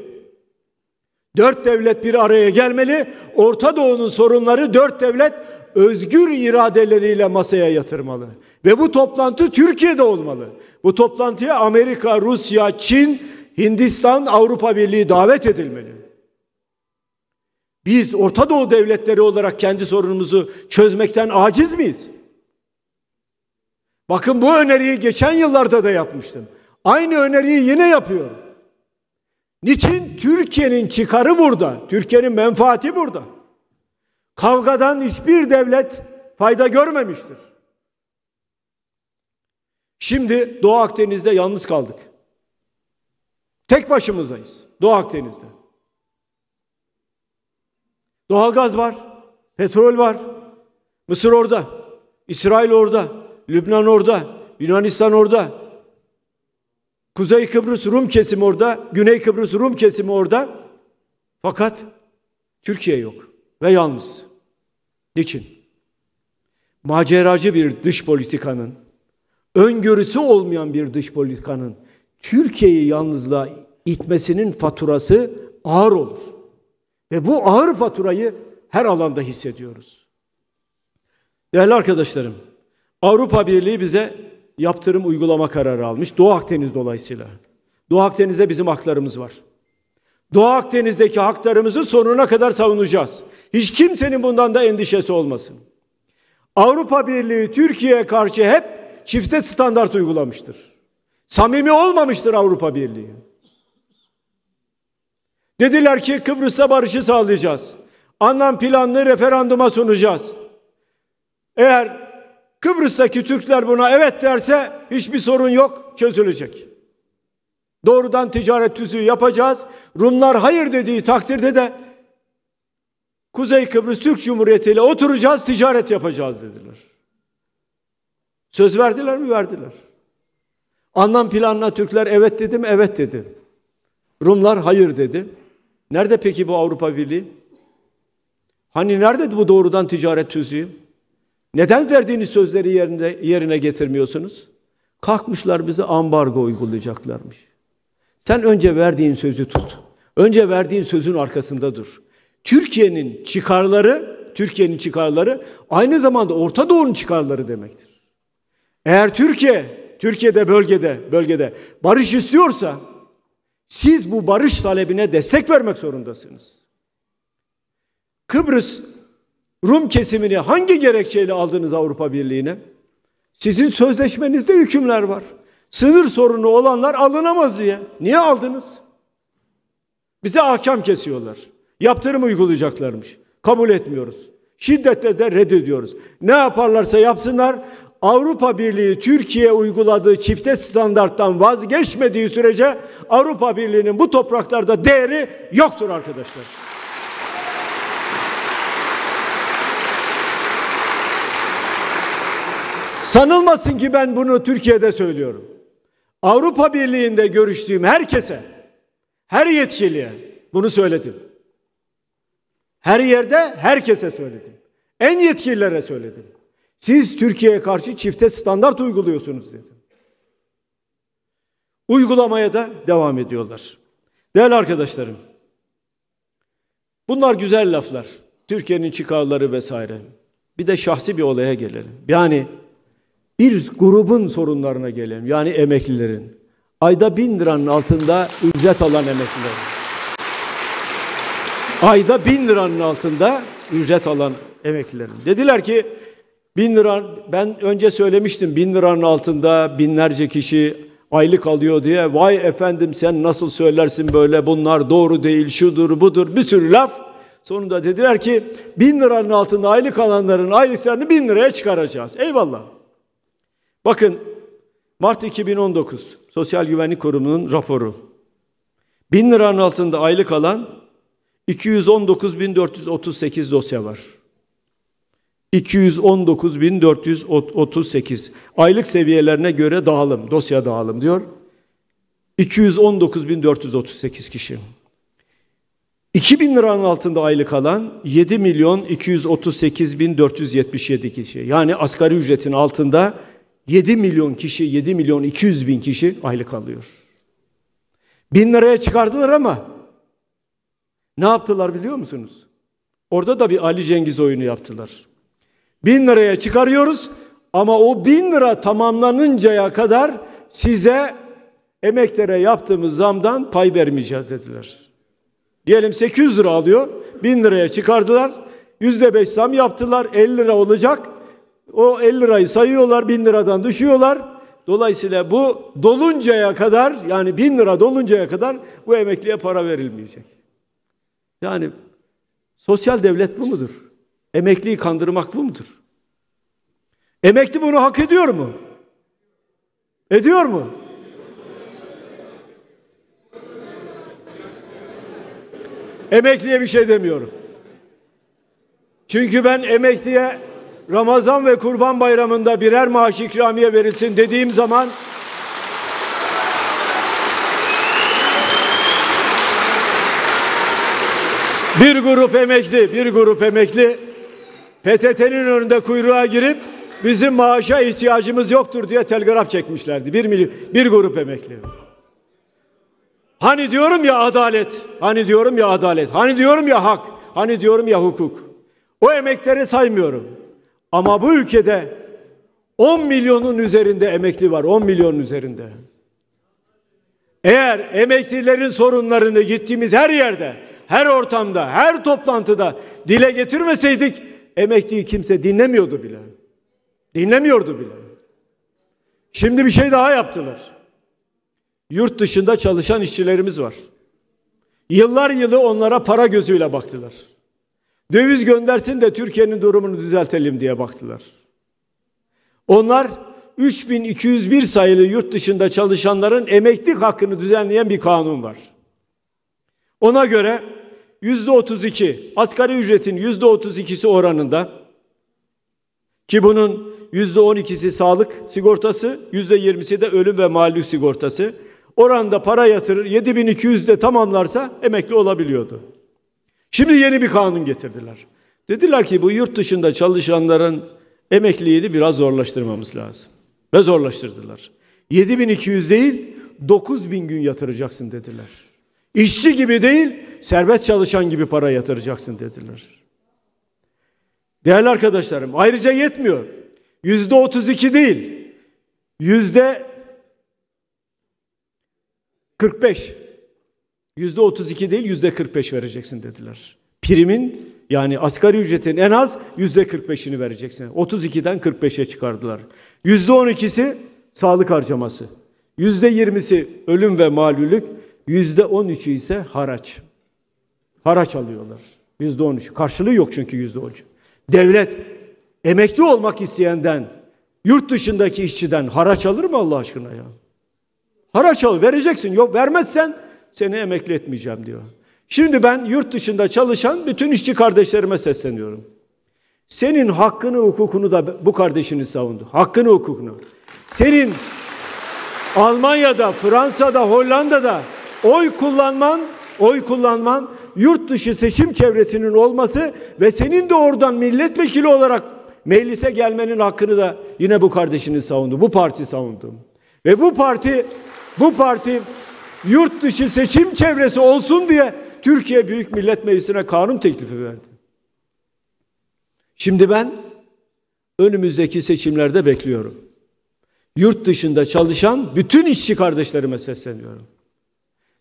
Dört devlet bir araya gelmeli. Orta Doğu'nun sorunları dört devlet özgür iradeleriyle masaya yatırmalı. Ve bu toplantı Türkiye'de olmalı. Bu toplantıya Amerika, Rusya, Çin, Hindistan, Avrupa Birliği davet edilmeli. Biz Orta Doğu devletleri olarak kendi sorunumuzu çözmekten aciz miyiz? Bakın bu öneriyi geçen yıllarda da yapmıştım. Aynı öneriyi yine yapıyorum. Niçin? Türkiye'nin çıkarı burada. Türkiye'nin menfaati burada. Kavgadan hiçbir devlet fayda görmemiştir. Şimdi Doğu Akdeniz'de yalnız kaldık. Tek başımızdayız Doğu Akdeniz'de. Doğalgaz var, petrol var. Mısır orada, İsrail orada, Lübnan orada, Yunanistan orada. Kuzey Kıbrıs Rum kesimi orada, Güney Kıbrıs Rum kesimi orada. Fakat Türkiye yok ve yalnız. Niçin? Maceracı bir dış politikanın, öngörüsü olmayan bir dış politikanın Türkiye'yi yalnızlığa itmesinin faturası ağır olur. Ve bu ağır faturayı her alanda hissediyoruz. Değerli arkadaşlarım, Avrupa Birliği bize yaptırım uygulama kararı almış. Doğu Akdeniz dolayısıyla. Doğu Akdeniz'de bizim haklarımız var. Doğu Akdeniz'deki haklarımızı sonuna kadar savunacağız. Hiç kimsenin bundan da endişesi olmasın. Avrupa Birliği Türkiye'ye karşı hep çifte standart uygulamıştır. Samimi olmamıştır Avrupa Birliği. Dediler ki Kıbrıs'ta barışı sağlayacağız. Anlam planlı referanduma sunacağız. Eğer Kıbrıs'taki Türkler buna evet derse hiçbir sorun yok, çözülecek. Doğrudan ticaret tüzüğü yapacağız. Rumlar hayır dediği takdirde de Kuzey Kıbrıs Türk Cumhuriyeti ile oturacağız, ticaret yapacağız dediler. Söz verdiler mi? Verdiler. Anlam planına Türkler evet dedi mi? Evet dedi. Rumlar hayır dedi. Nerede peki bu Avrupa Birliği? Hani nerede bu doğrudan ticaret tüzüğü? Neden verdiğiniz sözleri yerine, yerine getirmiyorsunuz? Kalkmışlar bize ambargo uygulayacaklarmış. Sen önce verdiğin sözü tut. Önce verdiğin sözün arkasında dur. Türkiye'nin çıkarları, Türkiye'nin çıkarları aynı zamanda Orta Doğu'nun çıkarları demektir. Eğer Türkiye, Türkiye'de bölgede, bölgede barış istiyorsa, siz bu barış talebine destek vermek zorundasınız. Kıbrıs Rum kesimini hangi gerekçeyle aldınız Avrupa Birliği'ne? Sizin sözleşmenizde hükümler var. Sınır sorunu olanlar alınamaz diye. Niye aldınız? Bize ahkam kesiyorlar. Yaptırım uygulayacaklarmış. Kabul etmiyoruz. Şiddetle de reddediyoruz. Ne yaparlarsa yapsınlar Avrupa Birliği Türkiye uyguladığı çifte standarttan vazgeçmediği sürece Avrupa Birliği'nin bu topraklarda değeri yoktur arkadaşlar. Sanılmasın ki ben bunu Türkiye'de söylüyorum. Avrupa Birliği'nde görüştüğüm herkese, her yetkiliye bunu söyledim. Her yerde herkese söyledim. En yetkililere söyledim. Siz Türkiye'ye karşı çifte standart uyguluyorsunuz dedi. Uygulamaya da devam ediyorlar. Değerli arkadaşlarım, bunlar güzel laflar. Türkiye'nin çıkarları vesaire. Bir de şahsi bir olaya gelelim. Yani bir grubun sorunlarına gelelim. Yani emeklilerin. Ayda bin liranın altında ücret alan emeklilerin. Ayda bin liranın altında ücret alan emeklilerin. Dediler ki Bin lira, ben önce söylemiştim bin liranın altında binlerce kişi aylık alıyor diye. Vay efendim sen nasıl söylersin böyle bunlar doğru değil, şudur budur bir sürü laf. Sonunda dediler ki bin liranın altında aylık alanların aylıklarını bin liraya çıkaracağız. Eyvallah. Bakın Mart 2019 Sosyal Güvenlik Kurumu'nun raporu. Bin liranın altında aylık alan 219.438 dosya var. 219.438 aylık seviyelerine göre dağılım, dosya dağılım diyor. 219.438 kişi. 2000 liranın altında aylık alan 7 milyon 238.477 kişi. Yani asgari ücretin altında 7 milyon kişi, 7 milyon 200 bin kişi aylık alıyor. Bin liraya çıkardılar ama ne yaptılar biliyor musunuz? Orada da bir Ali Cengiz oyunu yaptılar. Bin liraya çıkarıyoruz ama o bin lira tamamlanıncaya kadar size emeklere yaptığımız zamdan pay vermeyeceğiz dediler. Diyelim 800 lira alıyor. 1000 liraya çıkardılar. yüzde beş zam yaptılar. 50 lira olacak. O 50 lirayı sayıyorlar. 1000 liradan düşüyorlar. Dolayısıyla bu doluncaya kadar yani 1000 lira doluncaya kadar bu emekliye para verilmeyecek. Yani sosyal devlet bu mudur? Emekliyi kandırmak bu mudur? Emekli bunu hak ediyor mu? Ediyor mu? Emekliye bir şey demiyorum. Çünkü ben emekliye Ramazan ve Kurban Bayramı'nda birer maaş ikramiye verilsin dediğim zaman bir grup emekli, bir grup emekli PTT'nin önünde kuyruğa girip bizim maaşa ihtiyacımız yoktur diye telgraf çekmişlerdi. Bir, milyon, bir grup emekli. Hani diyorum ya adalet, hani diyorum ya adalet, hani diyorum ya hak, hani diyorum ya hukuk. O emekleri saymıyorum. Ama bu ülkede 10 milyonun üzerinde emekli var, 10 milyonun üzerinde. Eğer emeklilerin sorunlarını gittiğimiz her yerde, her ortamda, her toplantıda dile getirmeseydik emekliyi kimse dinlemiyordu bile. Dinlemiyordu bile. Şimdi bir şey daha yaptılar. Yurt dışında çalışan işçilerimiz var. Yıllar yılı onlara para gözüyle baktılar. Döviz göndersin de Türkiye'nin durumunu düzeltelim diye baktılar. Onlar 3201 sayılı yurt dışında çalışanların emeklilik hakkını düzenleyen bir kanun var. Ona göre yüzde otuz iki, asgari ücretin yüzde otuz ikisi oranında ki bunun yüzde on ikisi sağlık sigortası, yüzde yirmisi de ölüm ve mağlup sigortası. Oranda para yatırır, 7200 de tamamlarsa emekli olabiliyordu. Şimdi yeni bir kanun getirdiler. Dediler ki bu yurt dışında çalışanların emekliliğini biraz zorlaştırmamız lazım. Ve zorlaştırdılar. 7200 değil 9000 gün yatıracaksın dediler. İşçi gibi değil, serbest çalışan gibi para yatıracaksın dediler. Değerli arkadaşlarım, ayrıca yetmiyor. Yüzde otuz iki değil, yüzde kırk beş. Yüzde otuz iki değil, yüzde kırk beş vereceksin dediler. Primin yani asgari ücretin en az yüzde kırk beşini vereceksin. Otuz kırk beşe çıkardılar. Yüzde on ikisi sağlık harcaması. Yüzde yirmisi ölüm ve malülük. Yüzde on üçü ise haraç. Haraç alıyorlar. Yüzde on üçü. Karşılığı yok çünkü yüzde on Devlet emekli olmak isteyenden, yurt dışındaki işçiden haraç alır mı Allah aşkına ya? Haraç al, vereceksin. Yok vermezsen seni emekli etmeyeceğim diyor. Şimdi ben yurt dışında çalışan bütün işçi kardeşlerime sesleniyorum. Senin hakkını, hukukunu da bu kardeşini savundu. Hakkını, hukukunu. Senin Almanya'da, Fransa'da, Hollanda'da Oy kullanman, oy kullanman yurt dışı seçim çevresinin olması ve senin de oradan milletvekili olarak meclise gelmenin hakkını da yine bu kardeşiniz savundu. Bu parti savundu. Ve bu parti bu parti yurt dışı seçim çevresi olsun diye Türkiye Büyük Millet Meclisi'ne kanun teklifi verdi. Şimdi ben önümüzdeki seçimlerde bekliyorum. Yurt dışında çalışan bütün işçi kardeşlerime sesleniyorum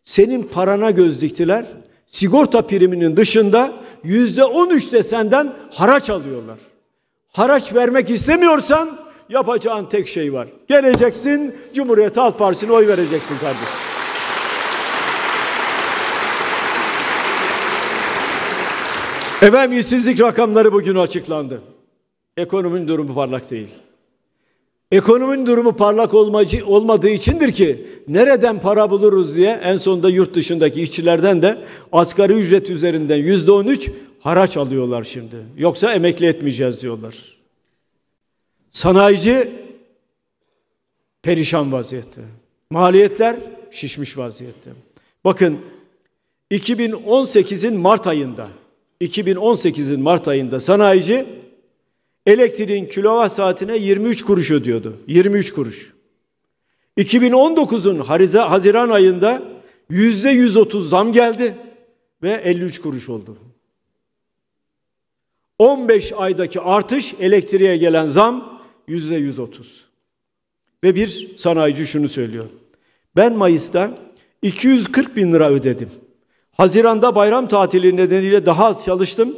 senin parana göz diktiler. Sigorta priminin dışında yüzde on üçte senden haraç alıyorlar. Haraç vermek istemiyorsan yapacağın tek şey var. Geleceksin Cumhuriyet Halk Partisi'ne oy vereceksin kardeşim. Efendim işsizlik rakamları bugün açıklandı. Ekonominin durumu parlak değil. Ekonominin durumu parlak olmacı, olmadığı içindir ki nereden para buluruz diye en sonunda yurt dışındaki işçilerden de asgari ücret üzerinden yüzde on üç haraç alıyorlar şimdi. Yoksa emekli etmeyeceğiz diyorlar. Sanayici perişan vaziyette. Maliyetler şişmiş vaziyette. Bakın 2018'in Mart ayında 2018'in Mart ayında sanayici elektriğin kilovat saatine 23 kuruş ödüyordu. 23 kuruş. 2019'un Haziran ayında yüzde 130 zam geldi ve 53 kuruş oldu. 15 aydaki artış elektriğe gelen zam yüzde 130. Ve bir sanayici şunu söylüyor. Ben Mayıs'ta 240 bin lira ödedim. Haziranda bayram tatili nedeniyle daha az çalıştım.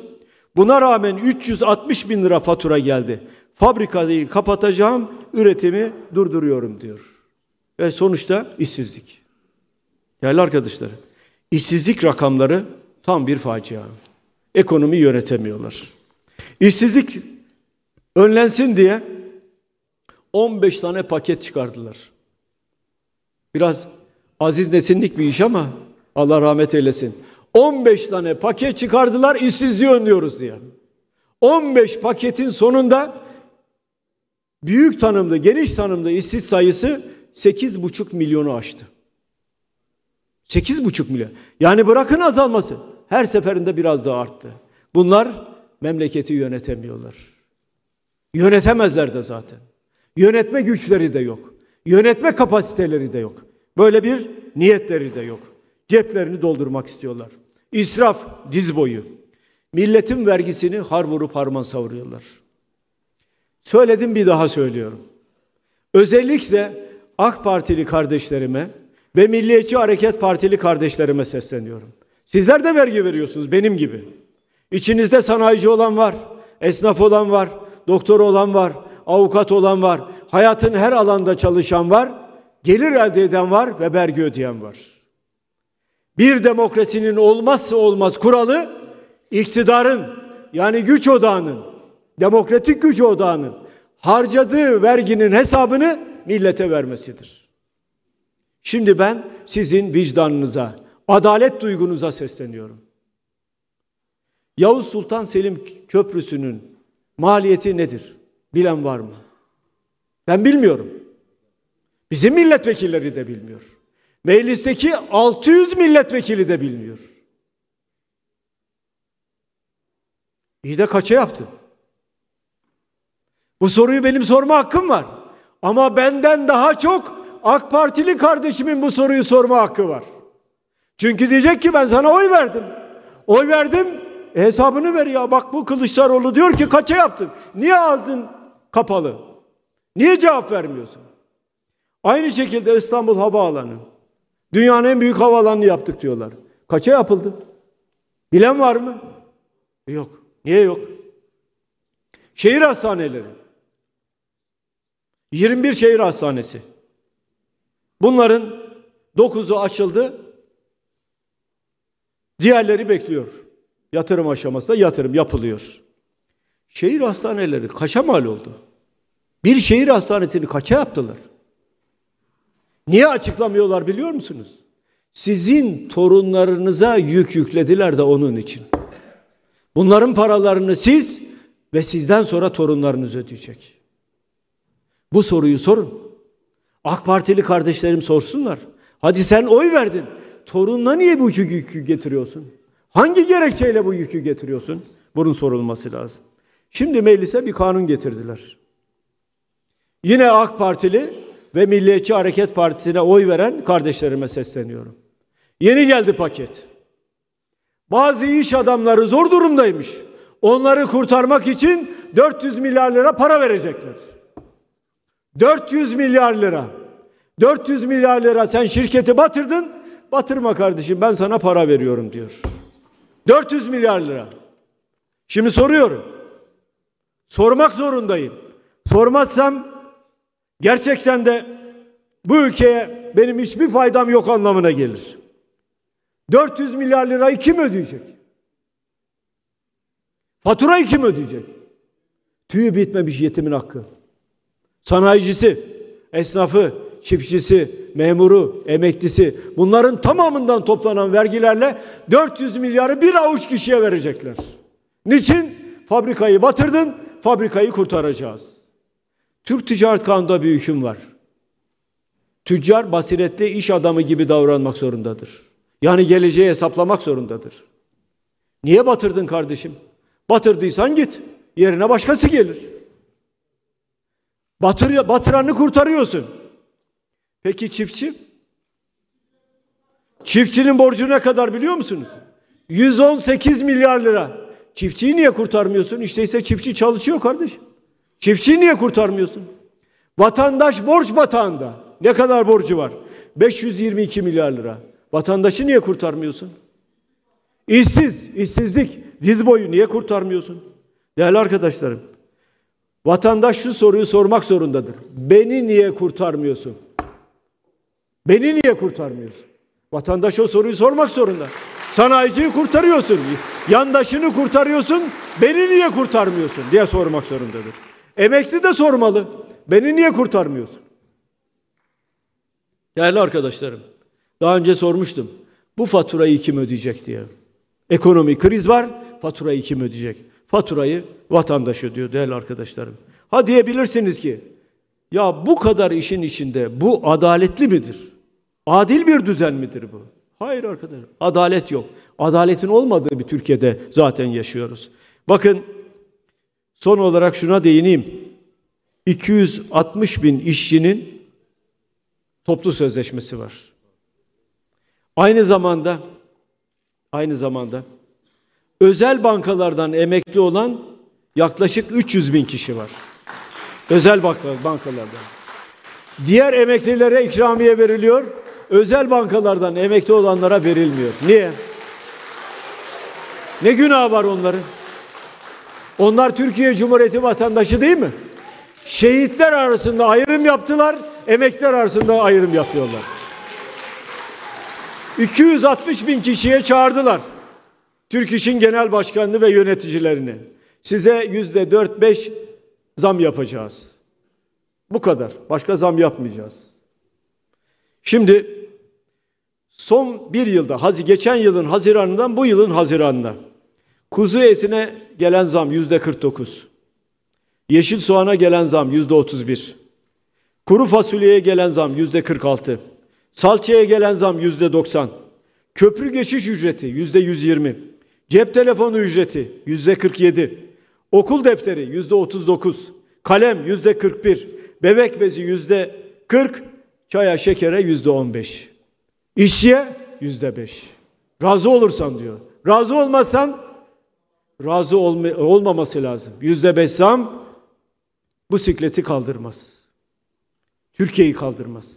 Buna rağmen 360 bin lira fatura geldi. Fabrikayı kapatacağım, üretimi durduruyorum diyor. Ve sonuçta işsizlik. Değerli arkadaşlarım, işsizlik rakamları tam bir facia. Ekonomi yönetemiyorlar. İşsizlik önlensin diye 15 tane paket çıkardılar. Biraz aziz nesinlik bir iş ama Allah rahmet eylesin. 15 tane paket çıkardılar işsizliği önlüyoruz diye. 15 paketin sonunda büyük tanımda, geniş tanımda işsiz sayısı 8,5 milyonu aştı. 8,5 milyon. Yani bırakın azalması. Her seferinde biraz daha arttı. Bunlar memleketi yönetemiyorlar. Yönetemezler de zaten. Yönetme güçleri de yok. Yönetme kapasiteleri de yok. Böyle bir niyetleri de yok. Ceplerini doldurmak istiyorlar. İsraf diz boyu. Milletin vergisini har vurup harman savuruyorlar. Söyledim bir daha söylüyorum. Özellikle AK Partili kardeşlerime ve Milliyetçi Hareket Partili kardeşlerime sesleniyorum. Sizler de vergi veriyorsunuz benim gibi. İçinizde sanayici olan var, esnaf olan var, doktor olan var, avukat olan var, hayatın her alanda çalışan var, gelir elde eden var ve vergi ödeyen var. Bir demokrasinin olmazsa olmaz kuralı iktidarın yani güç odağının, demokratik güç odağının harcadığı verginin hesabını millete vermesidir. Şimdi ben sizin vicdanınıza, adalet duygunuza sesleniyorum. Yavuz Sultan Selim Köprüsü'nün maliyeti nedir? Bilen var mı? Ben bilmiyorum. Bizim milletvekilleri de bilmiyor. Meclisteki 600 milletvekili de bilmiyor. İyi de kaça yaptı? Bu soruyu benim sorma hakkım var. Ama benden daha çok AK Partili kardeşimin bu soruyu sorma hakkı var. Çünkü diyecek ki ben sana oy verdim. Oy verdim e hesabını ver ya bak bu Kılıçdaroğlu diyor ki kaça yaptın? Niye ağzın kapalı? Niye cevap vermiyorsun? Aynı şekilde İstanbul Havaalanı. Dünyanın en büyük havaalanını yaptık diyorlar. Kaça yapıldı? Bilen var mı? E, yok. Niye yok? Şehir hastaneleri. 21 şehir hastanesi. Bunların 9'u açıldı. Diğerleri bekliyor. Yatırım aşamasında yatırım yapılıyor. Şehir hastaneleri kaça mal oldu? Bir şehir hastanesini kaça yaptılar? Niye açıklamıyorlar biliyor musunuz? Sizin torunlarınıza yük yüklediler de onun için. Bunların paralarını siz ve sizden sonra torunlarınız ödeyecek. Bu soruyu sorun. AK Partili kardeşlerim sorsunlar. Hadi sen oy verdin. Torununa niye bu yükü getiriyorsun? Hangi gerekçeyle bu yükü getiriyorsun? Bunun sorulması lazım. Şimdi meclise bir kanun getirdiler. Yine AK Partili ve Milliyetçi Hareket Partisi'ne oy veren kardeşlerime sesleniyorum. Yeni geldi paket. Bazı iş adamları zor durumdaymış. Onları kurtarmak için 400 milyar lira para verecekler. 400 milyar lira. 400 milyar lira sen şirketi batırdın. Batırma kardeşim ben sana para veriyorum diyor. 400 milyar lira. Şimdi soruyorum. Sormak zorundayım. Sormazsam gerçekten de bu ülkeye benim hiçbir faydam yok anlamına gelir. 400 milyar lirayı kim ödeyecek? Faturayı kim ödeyecek? Tüyü bitmemiş yetimin hakkı. Sanayicisi, esnafı, çiftçisi, memuru, emeklisi bunların tamamından toplanan vergilerle 400 milyarı bir avuç kişiye verecekler. Niçin? Fabrikayı batırdın, fabrikayı kurtaracağız. Türk Ticaret kanunda bir hüküm var. Tüccar basiretli iş adamı gibi davranmak zorundadır. Yani geleceği hesaplamak zorundadır. Niye batırdın kardeşim? Batırdıysan git. Yerine başkası gelir. Batır, batıranı kurtarıyorsun. Peki çiftçi? Çiftçinin borcu ne kadar biliyor musunuz? 118 milyar lira. Çiftçiyi niye kurtarmıyorsun? İşte ise çiftçi çalışıyor kardeşim. Çiftçiyi niye kurtarmıyorsun? Vatandaş borç batağında. Ne kadar borcu var? 522 milyar lira. Vatandaşı niye kurtarmıyorsun? İşsiz, işsizlik, diz boyu niye kurtarmıyorsun? Değerli arkadaşlarım, vatandaş şu soruyu sormak zorundadır. Beni niye kurtarmıyorsun? Beni niye kurtarmıyorsun? Vatandaş o soruyu sormak zorunda. Sanayiciyi kurtarıyorsun, yandaşını kurtarıyorsun, beni niye kurtarmıyorsun diye sormak zorundadır. Emekli de sormalı. Beni niye kurtarmıyorsun? Değerli arkadaşlarım, daha önce sormuştum. Bu faturayı kim ödeyecek diye. Ekonomi kriz var, faturayı kim ödeyecek? Faturayı vatandaş ödüyor değerli arkadaşlarım. Ha diyebilirsiniz ki, ya bu kadar işin içinde bu adaletli midir? Adil bir düzen midir bu? Hayır arkadaşlar, adalet yok. Adaletin olmadığı bir Türkiye'de zaten yaşıyoruz. Bakın Son olarak şuna değineyim. 260 bin işçinin toplu sözleşmesi var. Aynı zamanda aynı zamanda özel bankalardan emekli olan yaklaşık 300 bin kişi var. Özel bankalardan. Diğer emeklilere ikramiye veriliyor. Özel bankalardan emekli olanlara verilmiyor. Niye? Ne günah var onların? Onlar Türkiye Cumhuriyeti vatandaşı değil mi? Şehitler arasında ayrım yaptılar, emekler arasında ayrım yapıyorlar. 260 bin kişiye çağırdılar. Türk İş'in genel başkanını ve yöneticilerini. Size yüzde dört beş zam yapacağız. Bu kadar. Başka zam yapmayacağız. Şimdi son bir yılda, geçen yılın Haziran'dan bu yılın Haziran'ına Kuzu etine gelen zam yüzde 49. Yeşil soğana gelen zam yüzde 31. Kuru fasulyeye gelen zam yüzde 46. Salçaya gelen zam yüzde 90. Köprü geçiş ücreti yüzde 120. Cep telefonu ücreti yüzde 47. Okul defteri yüzde 39. Kalem yüzde 41. Bebek bezi yüzde 40. Çaya şekere yüzde 15. İşçiye yüzde 5. Razı olursan diyor. Razı olmazsan razı olma, olmaması lazım. Yüzde beş zam bu sikleti kaldırmaz. Türkiye'yi kaldırmaz.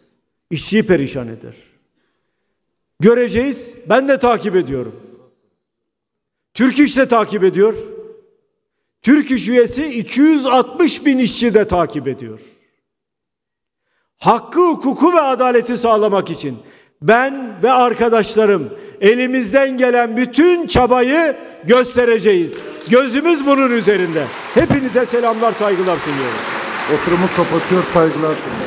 İşçiyi perişan eder. Göreceğiz. Ben de takip ediyorum. Türk İş de takip ediyor. Türk İş üyesi 260 bin işçi de takip ediyor. Hakkı, hukuku ve adaleti sağlamak için ben ve arkadaşlarım elimizden gelen bütün çabayı göstereceğiz. Gözümüz bunun üzerinde. Hepinize selamlar, saygılar sunuyorum. Oturumu kapatıyor, saygılar sunuyorum.